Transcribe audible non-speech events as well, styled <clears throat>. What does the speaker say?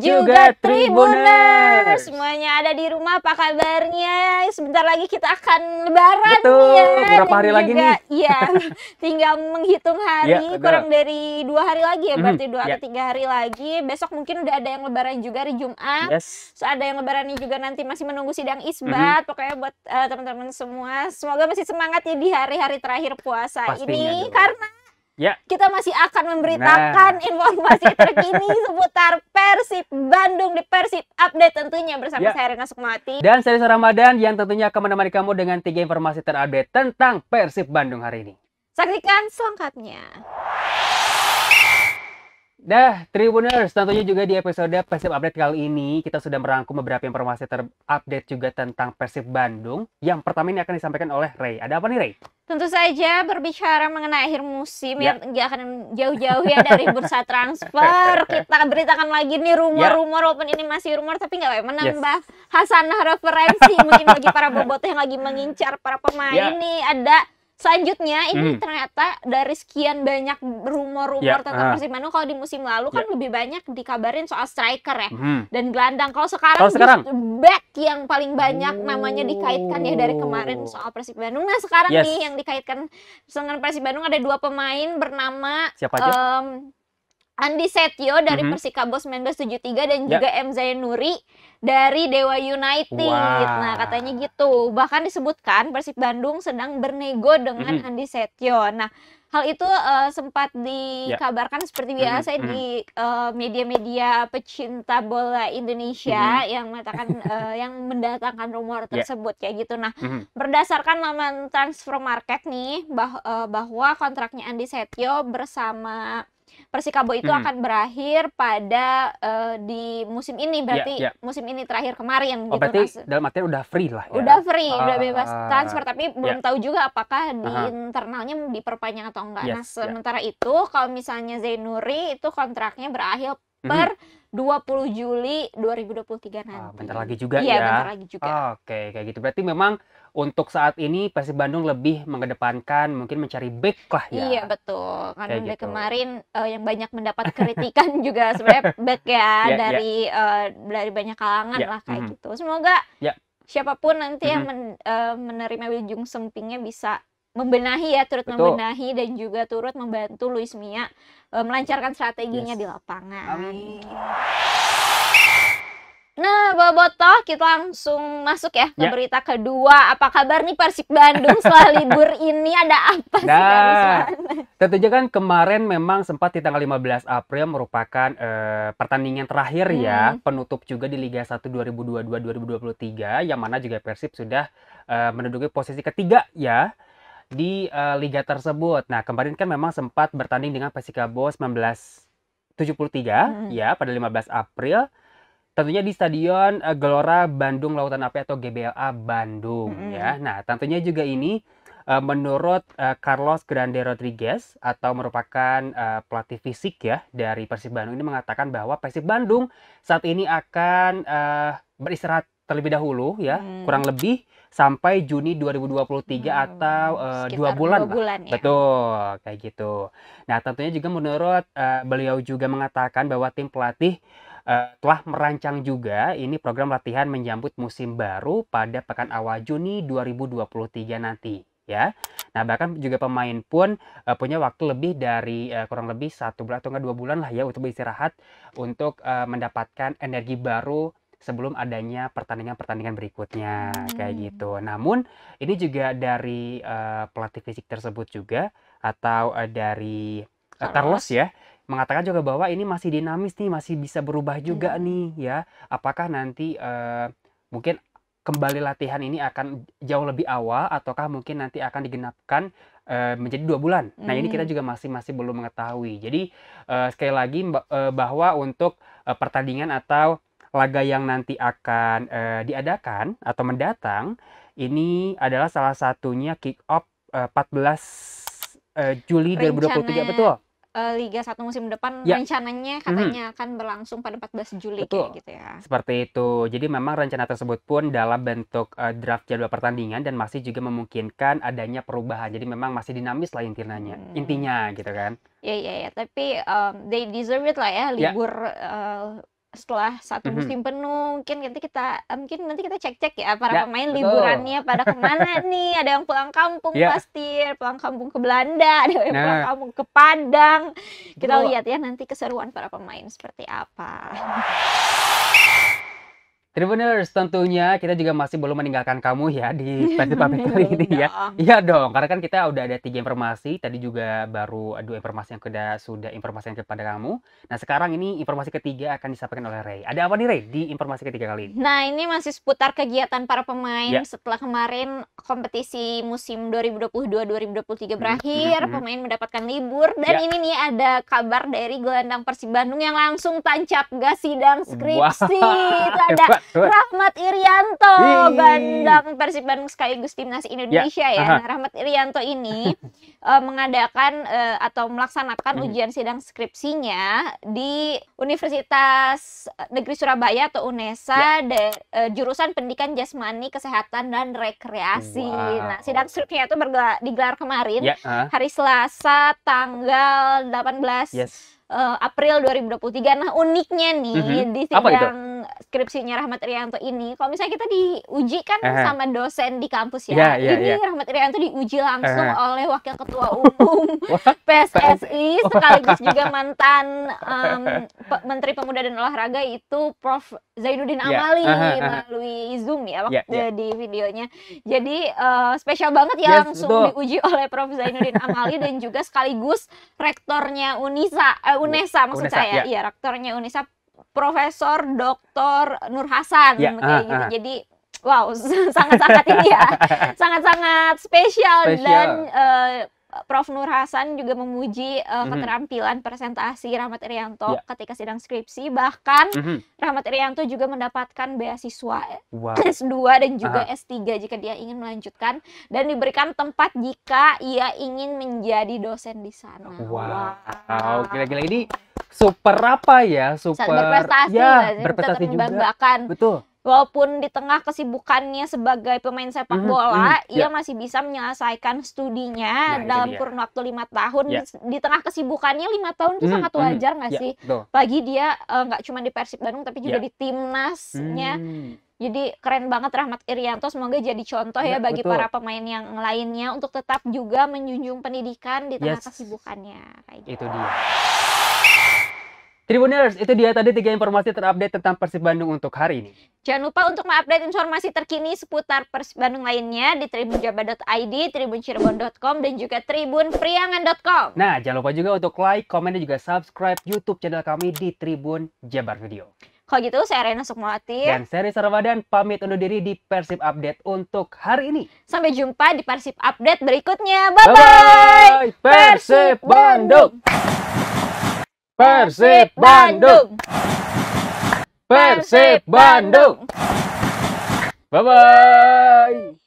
juga Tribuners. Semuanya ada di rumah apa kabarnya? Sebentar lagi kita akan lebaran Betul, ya. Berapa hari juga, lagi nih? Iya. <laughs> tinggal menghitung hari ya, kurang dari dua hari lagi ya, berarti mhm, dua iya. atau ya. tiga hari lagi. Besok mungkin udah ada yang lebaran juga di Jumat. Yes. So, ada yang lebaran juga nanti masih menunggu sidang isbat. Mm -hmm. Pokoknya buat teman eh, teman-teman semua, semoga masih semangat ya di hari-hari terakhir puasa Pastinya ini dulu. karena Ya. Kita masih akan memberitakan nah. informasi <laughs> terkini seputar Persib Bandung di Persib Update tentunya bersama ya. saya Rina Sukmati dan saya Lisa Ramadan yang tentunya akan menemani kamu dengan tiga informasi terupdate tentang Persib Bandung hari ini. Saksikan selengkapnya. Dah, Tribuners, tentunya juga di episode Persib Update kali ini kita sudah merangkum beberapa informasi terupdate juga tentang Persib Bandung. Yang pertama ini akan disampaikan oleh Ray. Ada apa nih Ray? Tentu saja berbicara mengenai akhir musim ya. yang gak akan jauh-jauh ya dari bursa transfer. <laughs> Kita akan beritakan lagi nih ya. rumor-rumor walaupun ini masih rumor tapi nggak apa-apa. menambah yes. hasanah referensi mungkin bagi para bobotoh yang lagi mengincar para pemain ini ya. nih ada selanjutnya ini hmm. ternyata dari sekian banyak rumor-rumor yeah. tentang ah. Persib Bandung kalau di musim lalu kan yeah. lebih banyak dikabarin soal striker ya hmm. dan gelandang kalau sekarang, kalau sekarang back yang paling banyak oh. namanya dikaitkan ya dari kemarin soal Persib Bandung nah sekarang yes. nih yang dikaitkan dengan Persib Bandung ada dua pemain bernama siapa aja? Um, Andi Setio dari mm -hmm. Persikabo 1973 dan ya. juga yeah. M Zainuri dari Dewa United. Wow. Nah, katanya gitu. Bahkan disebutkan Persib Bandung sedang bernego dengan mm -hmm. Andi Setio. Nah, hal itu uh, sempat ya. dikabarkan yeah. seperti mhm, biasa mm -hmm. di uh, media-media pecinta bola Indonesia mm -hmm. yang mengatakan uh, <laughs> yang mendatangkan rumor ya. tersebut yeah. kayak gitu. Nah, mm -hmm. berdasarkan laman Transfer Market nih bah uh, bahwa kontraknya Andi Setio bersama Persikabo itu hmm. akan berakhir pada uh, di musim ini ya, berarti yeah, yeah. musim ini terakhir kemarin oh, gitu. Berarti dalam artian udah free lah. Ya? Udah free, uh, udah ah. bebas transfer tapi yeah. belum tahu juga apakah di uh-huh. internalnya diperpanjang atau enggak. Nah, yes, nah sementara yeah. itu kalau misalnya Zainuri itu kontraknya berakhir Mhm. per dua ribu 20 Juli 2023 nanti. Ah, bentar lagi juga iya, ya. bentar lagi juga. Oh, Oke, okay. kayak gitu. Berarti memang untuk saat ini Persib Bandung lebih mengedepankan mungkin mencari back lah ya. Iya, betul. Karena kayak gitu. kemarin uh, yang banyak mendapat <laughs> kritikan juga sebenarnya back ya <laughs> yeah, ya. dari yeah. Uh, dari banyak kalangan yeah. lah kayak mm -hmm. gitu. Semoga yeah. siapapun nanti mm -hmm. yang mhm. men, uh, menerima Wiljung Sempingnya bisa membenahi ya turut Betul. membenahi dan juga turut membantu Luis Mia e, eh, melancarkan strateginya yes. di lapangan. Amin. Nah, Boboto, kita langsung masuk ya ke ya. berita kedua. Apa kabar nih Persib Bandung setelah <laughs> libur ini ada apa sih nah, Tentunya kan kemarin memang sempat di tanggal 15 April merupakan eh, pertandingan terakhir ya, hmm. ya, penutup juga di Liga 1 2022-2023 yang mana juga Persib sudah uh, menduduki posisi ketiga ya di uh, liga tersebut. Nah, kemarin kan memang sempat bertanding dengan Persikabo 1973 hmm. ya pada 15 April tentunya di Stadion uh, Gelora Bandung Lautan Api atau GBLA Bandung hmm. ya. Nah, tentunya juga ini uh, menurut uh, Carlos Grande Rodriguez atau merupakan uh, pelatih fisik ya dari Persib Bandung ini mengatakan bahwa Persib Bandung saat ini akan uh, beristirahat terlebih dahulu ya, hmm. kurang lebih sampai Juni 2023 hmm, atau uh, dua bulan, dua bulan ya. betul kayak gitu. Nah tentunya juga menurut uh, beliau juga mengatakan bahwa tim pelatih uh, telah merancang juga ini program latihan menyambut musim baru pada pekan awal Juni 2023 nanti ya. Nah bahkan juga pemain pun uh, punya waktu lebih dari uh, kurang lebih satu bulan atau enggak dua bulan lah ya untuk beristirahat untuk uh, mendapatkan energi baru sebelum adanya pertandingan-pertandingan berikutnya hmm. kayak gitu. Namun ini juga dari uh, pelatih fisik tersebut juga atau uh, dari uh, Carlos ya mengatakan juga bahwa ini masih dinamis nih, masih bisa berubah juga hmm. nih ya. Apakah nanti uh, mungkin kembali latihan ini akan jauh lebih awal ataukah mungkin nanti akan digenapkan uh, menjadi dua bulan. Nah ini kita hmm. juga masih masih belum mengetahui. Jadi uh, sekali lagi bahwa untuk uh, pertandingan atau laga yang nanti akan uh, diadakan atau mendatang ini adalah salah satunya kick off uh, 14 uh, Juli Rencana... 2023 betul. Eh, Liga satu musim depan ya. rencananya mhm. katanya -hmm. akan berlangsung pada 14 Juli Betul. kayak gitu ya. Seperti itu. Jadi memang rencana tersebut pun dalam bentuk uh, draft jadwal pertandingan dan masih juga memungkinkan adanya perubahan. Jadi memang masih dinamis lah intinya. Hmm. Intinya gitu kan. Iya iya ya, tapi um, they deserve it lah ya, ya. libur ya. Uh, setelah satu mhm. musim mm -hmm. penuh mungkin nanti kita eh, mungkin nanti kita cek-cek ya para ya, pemain betul. liburannya pada kemana <laughs> nih ada yang pulang kampung ya. pasti pulang kampung ke Belanda ada yang nah. pulang kampung ke Padang kita betul. lihat ya nanti keseruan para pemain seperti apa <laughs> Tribuners, tentunya kita juga masih belum meninggalkan kamu ya di Pasti Public kali ini ya. Iya dong, karena kan kita udah ada tiga informasi. Tadi juga baru dua informasi yang sudah informasi yang kepada kamu. Nah sekarang ini informasi ketiga akan disampaikan oleh Ray. Ada apa nih Ray di informasi ketiga kali ini? Nah ini masih seputar kegiatan para pemain ya. setelah kemarin kompetisi musim 2022-2023 hmm, berakhir. Hmm, hmm. Pemain mendapatkan libur dan ya. ini nih ada kabar dari gelandang Persib Bandung yang langsung tancap gas sidang skripsi. Wow. Itu ada. <laughs> Rahmat Irianto, bandang Persib Bandung sekaligus timnas Indonesia ya. ya. Rahmat Irianto ini uh, <laughs> mengadakan uh, atau melaksanakan hmm. ujian sidang skripsinya di Universitas Negeri Surabaya atau UNESA ya. de, uh, jurusan Pendidikan Jasmani, Kesehatan dan Rekreasi. Wow. Nah, sidang skripsinya itu bergelar, digelar kemarin ya. hari Selasa tanggal 18 yes. uh, April 2023. Nah, uniknya nih mm -hmm. di sidang skripsinya Rahmat Rianto ini, kalau misalnya kita diuji kan uh -huh. sama dosen di kampus ya. Yeah, yeah, ini iya, yeah. Rahmat Rianto diuji langsung uh -huh. oleh Wakil Ketua Umum <laughs> PSSI <laughs> sekaligus juga mantan um, Menteri Pemuda dan Olahraga itu Prof Zainuddin iya. Amali uh -huh. melalui Zoom ya waktu yeah, yeah. di videonya. Jadi uh, spesial banget ya yes, langsung betul. diuji oleh Prof Zainuddin Amali dan juga sekaligus rektornya Unisa, uh, Unesa maksud Unesa, saya. ya rektornya Unesa Profesor Dr. Nur Hasan ya, kayak uh, gitu. Uh. Jadi wow, <laughs> sangat-sangat ini ya. <laughs> Sangat-sangat spesial, spesial dan uh, Eh, Prof Nur Hasan juga memuji uh, mm keterampilan presentasi Rahmat Irianto yeah. ketika sidang skripsi bahkan mm-hmm. Rahmat Irianto juga mendapatkan beasiswa wow. <clears throat> S2 dan juga Aha. S3 jika dia ingin melanjutkan dan diberikan tempat jika ia ingin menjadi dosen di sana. Wow. Kira-kira gila ini super apa ya? Super Saat berprestasi ya, berprestasi juga. Betul walaupun di tengah kesibukannya sebagai pemain sepak mhm, bola, mm-hmm. ia ya. masih bisa menyelesaikan studinya nah, dalam dia. kurun waktu lima tahun. Yeah. Di, di tengah kesibukannya lima tahun itu mm-hmm. sangat mhm. wajar nggak yeah. sih? Pagi dia eh, nggak uh, cuma di Persib Bandung tapi juga yeah. di timnasnya. Mm. Jadi keren banget Rahmat Irianto semoga jadi contoh ya, ya bagi betul. para pemain yang lainnya untuk tetap juga menjunjung pendidikan di tengah yes. kesibukannya kayak gitu. Itu dia. Tribuners, itu dia tadi tiga informasi terupdate tentang Persib Bandung untuk hari ini. Jangan lupa untuk mengupdate informasi terkini seputar Persib Bandung lainnya di tribunjabar.id, tribuncirebon.com, dan juga tribunpriangan.com. Nah, jangan lupa juga untuk like, komen, dan juga subscribe YouTube channel kami di Tribun Jabar Video. Kalau gitu, saya Rena Sukmawati. Dan saya Risa Ramadan, pamit undur diri di Persib Update untuk hari ini. Sampai jumpa di Persib Update berikutnya. Bye-bye! Persib Bandung! Bandung. Persib Bandung. Persib Bandung. Bye bye.